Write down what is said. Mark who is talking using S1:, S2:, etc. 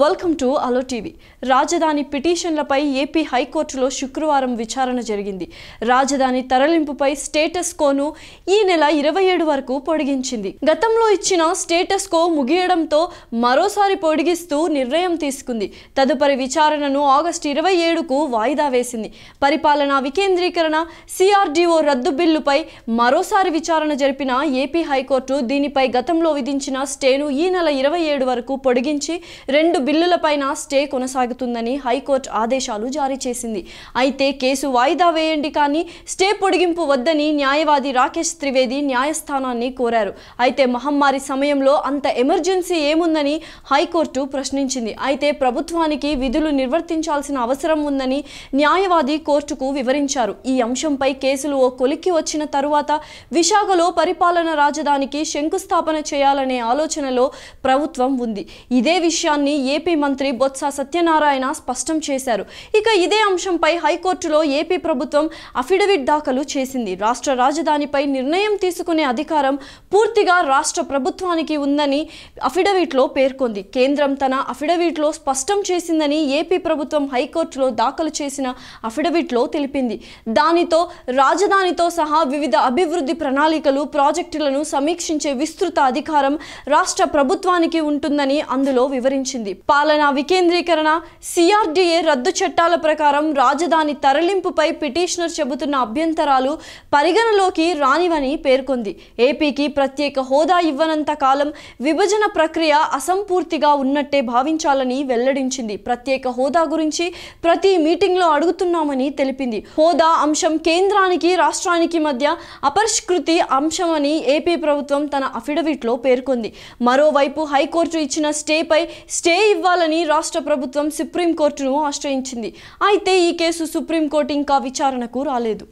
S1: welcome to allow TV రాజధాని పిటిషన్లపై AP హైకోర్టులో శుక్రవారం విచారణ జరిగింది రాజధాని తరలింపుపై స్టేటస్ కోను ఈ నెల ఇరవై ఏడు వరకు పొడిగించింది గతంలో ఇచ్చిన స్టేటస్ కో ముగియడంతో మరోసారి పొడిగిస్తూ నిర్ణయం తీసుకుంది తదుపరి విచారణను ఆగస్టు ఇరవై ఏడుకు వాయిదా వేసింది పరిపాలనా వికేంద్రీకరణ సిఆర్డీఓ రద్దు బిల్లుపై మరోసారి విచారణ జరిపిన ఏపీ హైకోర్టు దీనిపై గతంలో విధించిన స్టేను ఈ నెల ఇరవై ఏడు వరకు పొడిగించి రెండు బిల్లులపైన స్టే కొనసాగుతుందని హైకోర్టు ఆదేశాలు జారీ చేసింది అయితే కేసు వాయిదా వేయండి కానీ స్టే పొడిగింపు వద్దని న్యాయవాది రాకేష్ త్రివేది న్యాయస్థానాన్ని కోరారు అయితే మహమ్మారి సమయంలో అంత ఎమర్జెన్సీ ఏముందని హైకోర్టు ప్రశ్నించింది అయితే ప్రభుత్వానికి విధులు నిర్వర్తించాల్సిన అవసరం ఉందని న్యాయవాది కోర్టుకు వివరించారు ఈ అంశంపై కేసులు ఓ కొలిక్కి వచ్చిన తరువాత విశాఖలో పరిపాలన రాజధానికి శంకుస్థాపన చేయాలనే ఆలోచనలో ప్రభుత్వం ఉంది ఇదే విషయాన్ని ఏ ఏపీ మంత్రి బొత్స సత్యనారాయణ స్పష్టం చేశారు ఇక ఇదే అంశంపై హైకోర్టులో ఏపీ ప్రభుత్వం అఫిడవిట్ దాఖలు చేసింది రాష్ట్ర రాజధానిపై నిర్ణయం తీసుకునే అధికారం పూర్తిగా రాష్ట్ర ప్రభుత్వానికి ఉందని అఫిడవిట్లో పేర్కొంది కేంద్రం తన అఫిడవిట్లో స్పష్టం చేసిందని ఏపీ ప్రభుత్వం హైకోర్టులో దాఖలు చేసిన అఫిడవిట్లో తెలిపింది దానితో రాజధానితో సహా వివిధ అభివృద్ధి ప్రణాళికలు ప్రాజెక్టులను సమీక్షించే విస్తృత అధికారం రాష్ట్ర ప్రభుత్వానికి ఉంటుందని అందులో వివరించింది పాలనా వికేంద్రీకరణ సిఆర్డీఏ రద్దు చట్టాల ప్రకారం రాజధాని తరలింపుపై పిటిషనర్ చెబుతున్న అభ్యంతరాలు పరిగణలోకి రానివని పేర్కొంది ఏపీకి ప్రత్యేక హోదా ఇవ్వనంత కాలం విభజన ప్రక్రియ అసంపూర్తిగా ఉన్నట్టే భావించాలని వెల్లడించింది ప్రత్యేక హోదా గురించి ప్రతి మీటింగ్లో అడుగుతున్నామని తెలిపింది హోదా అంశం కేంద్రానికి రాష్ట్రానికి మధ్య అపరిష్కృతి అంశమని ఏపీ ప్రభుత్వం తన అఫిడవిట్లో పేర్కొంది మరోవైపు హైకోర్టు ఇచ్చిన స్టేపై స్టే ఇవ్వాలని రాష్ట్ర ప్రభుత్వం సుప్రీంకోర్టును ఆశ్రయించింది అయితే ఈ కేసు సుప్రీంకోర్టు ఇంకా విచారణకు రాలేదు